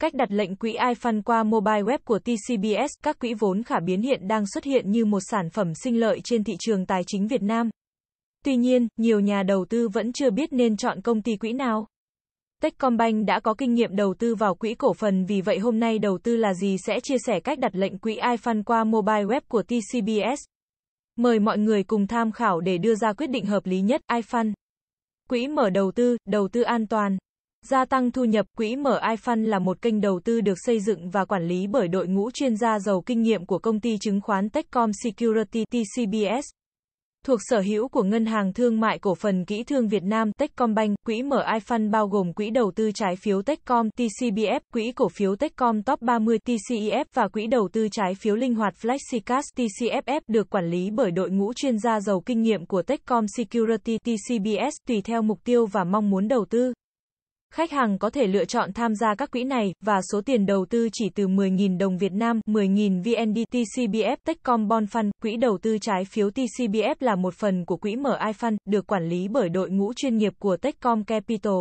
Cách đặt lệnh quỹ iFund qua mobile web của TCBS, các quỹ vốn khả biến hiện đang xuất hiện như một sản phẩm sinh lợi trên thị trường tài chính Việt Nam. Tuy nhiên, nhiều nhà đầu tư vẫn chưa biết nên chọn công ty quỹ nào. Techcombank đã có kinh nghiệm đầu tư vào quỹ cổ phần vì vậy hôm nay đầu tư là gì sẽ chia sẻ cách đặt lệnh quỹ iFund qua mobile web của TCBS. Mời mọi người cùng tham khảo để đưa ra quyết định hợp lý nhất iFund. Quỹ mở đầu tư, đầu tư an toàn. Gia tăng thu nhập, quỹ mở iFund là một kênh đầu tư được xây dựng và quản lý bởi đội ngũ chuyên gia giàu kinh nghiệm của công ty chứng khoán Techcom Security TCBS. Thuộc sở hữu của Ngân hàng Thương mại Cổ phần Kỹ thương Việt Nam Techcombank, quỹ mở iFund bao gồm quỹ đầu tư trái phiếu Techcom TCBF, quỹ cổ phiếu Techcom Top 30 (TCEF) và quỹ đầu tư trái phiếu linh hoạt Flexicast TCFF được quản lý bởi đội ngũ chuyên gia giàu kinh nghiệm của Techcom Security TCBS tùy theo mục tiêu và mong muốn đầu tư. Khách hàng có thể lựa chọn tham gia các quỹ này, và số tiền đầu tư chỉ từ 10.000 đồng Việt Nam, 10.000 VND TCBF Techcom Bond Fund, quỹ đầu tư trái phiếu TCBF là một phần của quỹ mở Fund, được quản lý bởi đội ngũ chuyên nghiệp của Techcom Capital.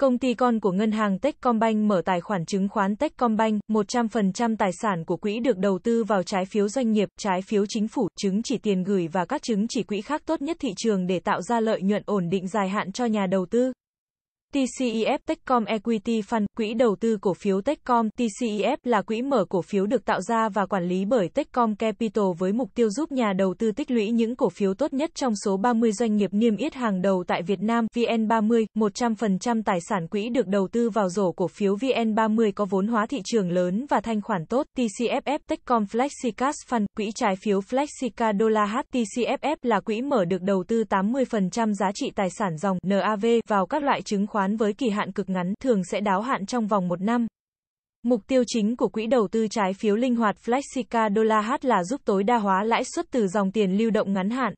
Công ty con của ngân hàng Techcombank mở tài khoản chứng khoán Techcombank, 100% tài sản của quỹ được đầu tư vào trái phiếu doanh nghiệp, trái phiếu chính phủ, chứng chỉ tiền gửi và các chứng chỉ quỹ khác tốt nhất thị trường để tạo ra lợi nhuận ổn định dài hạn cho nhà đầu tư. TCEF Techcom Equity Fund, quỹ đầu tư cổ phiếu Techcom TCEF là quỹ mở cổ phiếu được tạo ra và quản lý bởi Techcom Capital với mục tiêu giúp nhà đầu tư tích lũy những cổ phiếu tốt nhất trong số 30 doanh nghiệp niêm yết hàng đầu tại Việt Nam. VN30, 100% tài sản quỹ được đầu tư vào rổ cổ phiếu VN30 có vốn hóa thị trường lớn và thanh khoản tốt. TCFF Techcom Flexicash Fund, quỹ trái phiếu Flexica Dollar. TCFF là quỹ mở được đầu tư 80% giá trị tài sản dòng NAV vào các loại chứng khoán khoán với kỳ hạn cực ngắn thường sẽ đáo hạn trong vòng một năm. Mục tiêu chính của quỹ đầu tư trái phiếu linh hoạt Flexica Dollar H là giúp tối đa hóa lãi suất từ dòng tiền lưu động ngắn hạn.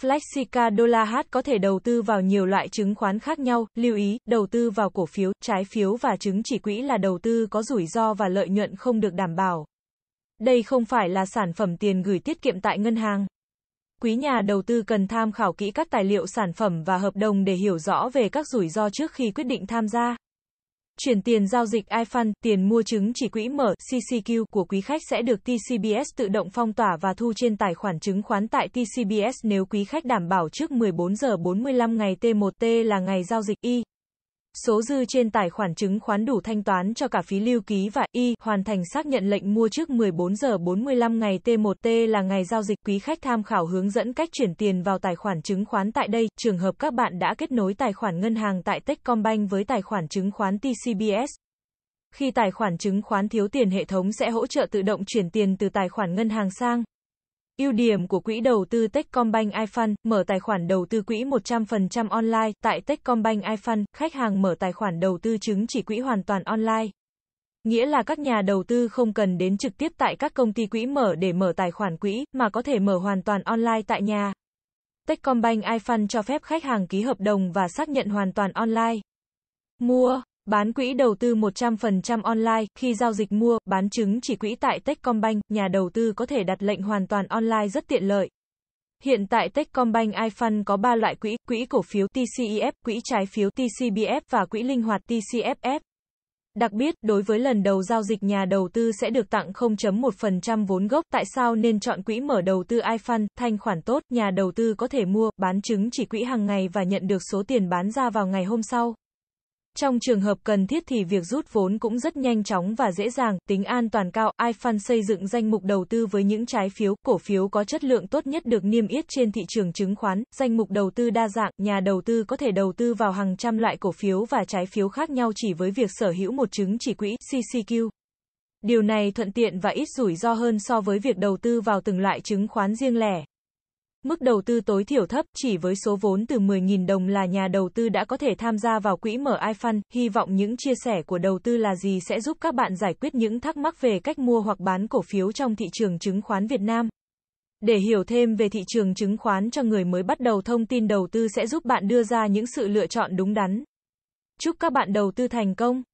Flexica Dollar H có thể đầu tư vào nhiều loại chứng khoán khác nhau, lưu ý, đầu tư vào cổ phiếu, trái phiếu và chứng chỉ quỹ là đầu tư có rủi ro và lợi nhuận không được đảm bảo. Đây không phải là sản phẩm tiền gửi tiết kiệm tại ngân hàng. Quý nhà đầu tư cần tham khảo kỹ các tài liệu sản phẩm và hợp đồng để hiểu rõ về các rủi ro trước khi quyết định tham gia. Chuyển tiền giao dịch iFund, tiền mua chứng chỉ quỹ mở CCQ của quý khách sẽ được TCBS tự động phong tỏa và thu trên tài khoản chứng khoán tại TCBS nếu quý khách đảm bảo trước 14 giờ 45 ngày T1T là ngày giao dịch Y. Số dư trên tài khoản chứng khoán đủ thanh toán cho cả phí lưu ký và y hoàn thành xác nhận lệnh mua trước 14 giờ 45 ngày T1T là ngày giao dịch. Quý khách tham khảo hướng dẫn cách chuyển tiền vào tài khoản chứng khoán tại đây. Trường hợp các bạn đã kết nối tài khoản ngân hàng tại Techcombank với tài khoản chứng khoán TCBS. Khi tài khoản chứng khoán thiếu tiền hệ thống sẽ hỗ trợ tự động chuyển tiền từ tài khoản ngân hàng sang Ưu điểm của quỹ đầu tư Techcombank iFund, mở tài khoản đầu tư quỹ 100% online, tại Techcombank iFund, khách hàng mở tài khoản đầu tư chứng chỉ quỹ hoàn toàn online. Nghĩa là các nhà đầu tư không cần đến trực tiếp tại các công ty quỹ mở để mở tài khoản quỹ, mà có thể mở hoàn toàn online tại nhà. Techcombank iFund cho phép khách hàng ký hợp đồng và xác nhận hoàn toàn online. Mua Bán quỹ đầu tư 100% online, khi giao dịch mua, bán chứng chỉ quỹ tại Techcombank, nhà đầu tư có thể đặt lệnh hoàn toàn online rất tiện lợi. Hiện tại Techcombank iFund có 3 loại quỹ, quỹ cổ phiếu TCEF, quỹ trái phiếu TCBF và quỹ linh hoạt TCFF. Đặc biệt, đối với lần đầu giao dịch nhà đầu tư sẽ được tặng 0.1% vốn gốc. Tại sao nên chọn quỹ mở đầu tư iFund, thanh khoản tốt, nhà đầu tư có thể mua, bán chứng chỉ quỹ hàng ngày và nhận được số tiền bán ra vào ngày hôm sau. Trong trường hợp cần thiết thì việc rút vốn cũng rất nhanh chóng và dễ dàng, tính an toàn cao. iFund xây dựng danh mục đầu tư với những trái phiếu, cổ phiếu có chất lượng tốt nhất được niêm yết trên thị trường chứng khoán. Danh mục đầu tư đa dạng, nhà đầu tư có thể đầu tư vào hàng trăm loại cổ phiếu và trái phiếu khác nhau chỉ với việc sở hữu một chứng chỉ quỹ CCQ. Điều này thuận tiện và ít rủi ro hơn so với việc đầu tư vào từng loại chứng khoán riêng lẻ. Mức đầu tư tối thiểu thấp, chỉ với số vốn từ 10.000 đồng là nhà đầu tư đã có thể tham gia vào quỹ mở iFund. Hy vọng những chia sẻ của đầu tư là gì sẽ giúp các bạn giải quyết những thắc mắc về cách mua hoặc bán cổ phiếu trong thị trường chứng khoán Việt Nam. Để hiểu thêm về thị trường chứng khoán cho người mới bắt đầu thông tin đầu tư sẽ giúp bạn đưa ra những sự lựa chọn đúng đắn. Chúc các bạn đầu tư thành công!